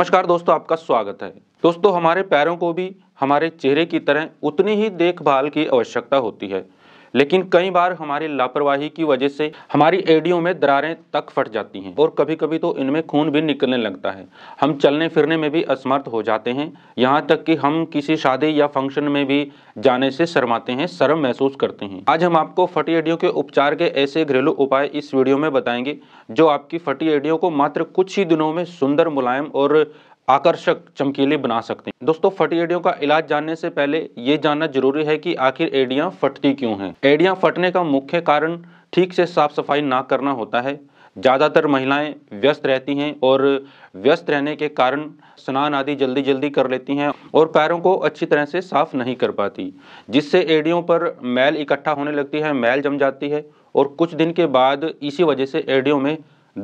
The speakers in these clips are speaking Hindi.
नमस्कार दोस्तों आपका स्वागत है दोस्तों हमारे पैरों को भी हमारे चेहरे की तरह उतनी ही देखभाल की आवश्यकता होती है लेकिन कई बार हमारी लापरवाही की वजह से हमारी एडियो में दरारें तक फट जाती हैं और कभी कभी तो इनमें खून भी निकलने लगता है हम चलने फिरने में भी असमर्थ हो जाते हैं यहाँ तक कि हम किसी शादी या फंक्शन में भी जाने से शर्माते हैं शर्म महसूस करते हैं आज हम आपको फटी एडियो के उपचार के ऐसे घरेलू उपाय इस वीडियो में बताएंगे जो आपकी फटी एडियो को मात्र कुछ ही दिनों में सुंदर मुलायम और आकर्षक चमकीले बना सकते हैं दोस्तों फटी एडियों का इलाज जानने से पहले ये जानना जरूरी है कि आखिर एडियाँ फटती क्यों हैं एडियाँ फटने का मुख्य कारण ठीक से साफ सफाई ना करना होता है ज़्यादातर महिलाएं व्यस्त रहती हैं और व्यस्त रहने के कारण स्नान आदि जल्दी जल्दी कर लेती हैं और पैरों को अच्छी तरह से साफ नहीं कर पाती जिससे एडियों पर मैल इकट्ठा होने लगती है मैल जम जाती है और कुछ दिन के बाद इसी वजह से एडियों में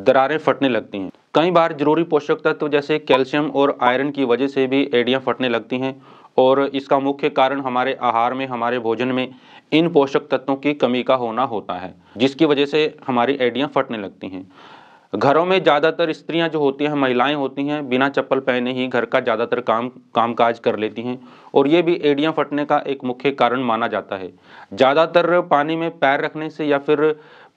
दरारें फटने लगती हैं कई बार जरूरी पोषक तत्व जैसे कैल्शियम और आयरन की वजह से भी एडियाँ फटने लगती हैं और इसका मुख्य कारण हमारे आहार में हमारे भोजन में इन पोषक तत्वों की कमी का होना होता है जिसकी वजह से हमारी एडियाँ फटने लगती हैं घरों में ज़्यादातर स्त्रियां जो होती हैं महिलाएं होती हैं बिना चप्पल पहने ही घर का ज़्यादातर काम कामकाज कर लेती हैं और ये भी एडियां फटने का एक मुख्य कारण माना जाता है ज़्यादातर पानी में पैर रखने से या फिर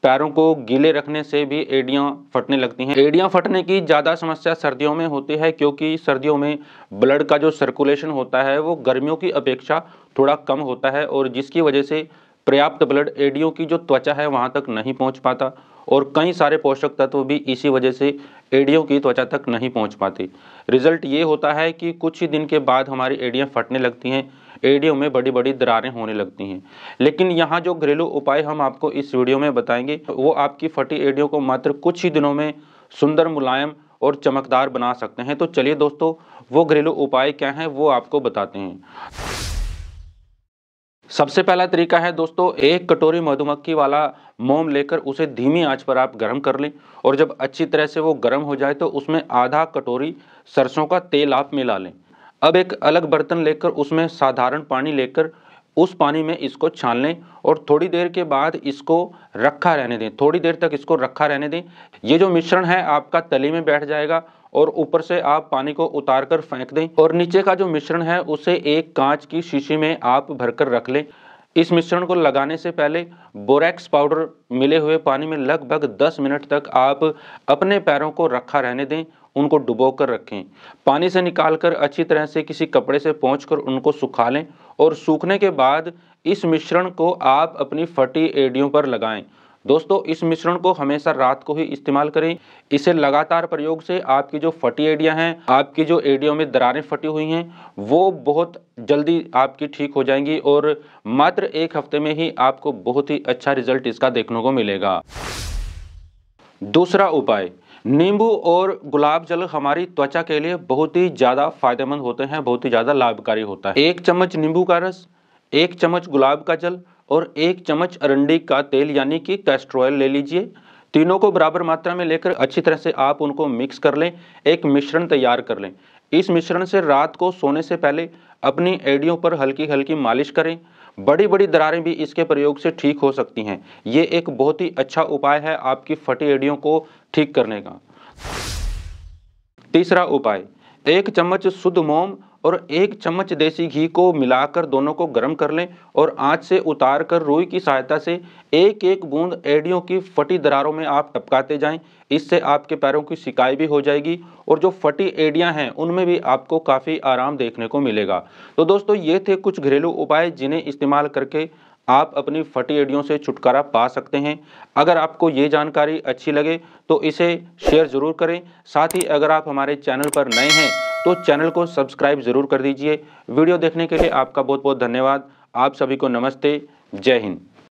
पैरों को गीले रखने से भी एडियां फटने लगती हैं एडियां फटने की ज़्यादा समस्या सर्दियों में होती है क्योंकि सर्दियों में ब्लड का जो सर्कुलेशन होता है वो गर्मियों की अपेक्षा थोड़ा कम होता है और जिसकी वजह से पर्याप्त ब्लड एडियों की जो त्वचा है वहाँ तक नहीं पहुँच पाता और कई सारे पोषक तत्व भी इसी वजह से एडियों की त्वचा तक नहीं पहुँच पाती रिजल्ट ये होता है कि कुछ ही दिन के बाद हमारी एडियाँ फटने लगती हैं एडियो में बड़ी बड़ी दरारें होने लगती हैं लेकिन यहाँ जो घरेलू उपाय हम आपको इस वीडियो में बताएंगे वो आपकी फटी एडियो को मात्र कुछ ही दिनों में सुंदर मुलायम और चमकदार बना सकते हैं तो चलिए दोस्तों वो घरेलू उपाय क्या हैं वो आपको बताते हैं सबसे पहला तरीका है दोस्तों एक कटोरी मधुमक्खी वाला मोम लेकर उसे धीमी आंच पर आप गर्म कर लें और जब अच्छी तरह से वो गर्म हो जाए तो उसमें आधा कटोरी सरसों का तेल आप मिला लें अब एक अलग बर्तन लेकर उसमें साधारण पानी लेकर उस पानी में इसको छान लें और थोड़ी देर के बाद इसको रखा रहने दें थोड़ी देर तक इसको रखा रहने दें ये जो मिश्रण है आपका तली में बैठ जाएगा और ऊपर से आप पानी को उतार कर फेंक दें और नीचे का जो मिश्रण है उसे एक कांच की शीशी में आप भरकर रख लें इस मिश्रण को लगाने से पहले बोरेक्स पाउडर मिले हुए पानी में लगभग 10 मिनट तक आप अपने पैरों को रखा रहने दें उनको डुबो कर रखें पानी से निकाल कर अच्छी तरह से किसी कपड़े से पहुँच कर उनको सुखा लें और सूखने के बाद इस मिश्रण को आप अपनी फटी एडियों पर लगाएं दोस्तों इस मिश्रण को हमेशा रात को ही इस्तेमाल करें इसे लगातार प्रयोग से आपकी जो फटी एडियां हैं आपकी जो एडियो में दरारें फटी हुई हैं वो बहुत जल्दी आपकी ठीक हो जाएंगी और मात्र एक हफ्ते में ही आपको बहुत ही अच्छा रिजल्ट इसका देखने को मिलेगा दूसरा उपाय नींबू और गुलाब जल हमारी त्वचा के लिए बहुत ही ज़्यादा फायदेमंद होते हैं बहुत ही ज़्यादा लाभकारी होता है एक चम्मच नींबू का रस एक चम्मच गुलाब का जल और एक चम्मच अरंडी का तेल यानी कि कैस्ट्रो ऑयल ले लीजिए तीनों को बराबर मात्रा में लेकर अच्छी तरह से आप उनको मिक्स कर लें एक मिश्रण तैयार कर लें इस मिश्रण से रात को सोने से पहले अपनी एडियों पर हल्की हल्की मालिश करें बड़ी बड़ी दरारें भी इसके प्रयोग से ठीक हो सकती हैं ये एक बहुत ही अच्छा उपाय है आपकी फटी एड़ियों को ठीक करने का तीसरा उपाय एक चम्मच शुद्ध मोम और एक चम्मच देसी घी को मिलाकर दोनों को गर्म कर लें और आँच से उतार कर रुई की सहायता से एक एक बूंद एड़ियों की फटी दरारों में आप टपकाते जाएं इससे आपके पैरों की सिकाई भी हो जाएगी और जो फटी एड़ियां हैं उनमें भी आपको काफ़ी आराम देखने को मिलेगा तो दोस्तों ये थे कुछ घरेलू उपाय जिन्हें इस्तेमाल करके आप अपनी फटी एड़ियों से छुटकारा पा सकते हैं अगर आपको ये जानकारी अच्छी लगे तो इसे शेयर ज़रूर करें साथ ही अगर आप हमारे चैनल पर नए हैं तो चैनल को सब्सक्राइब ज़रूर कर दीजिए वीडियो देखने के लिए आपका बहुत बहुत धन्यवाद आप सभी को नमस्ते जय हिंद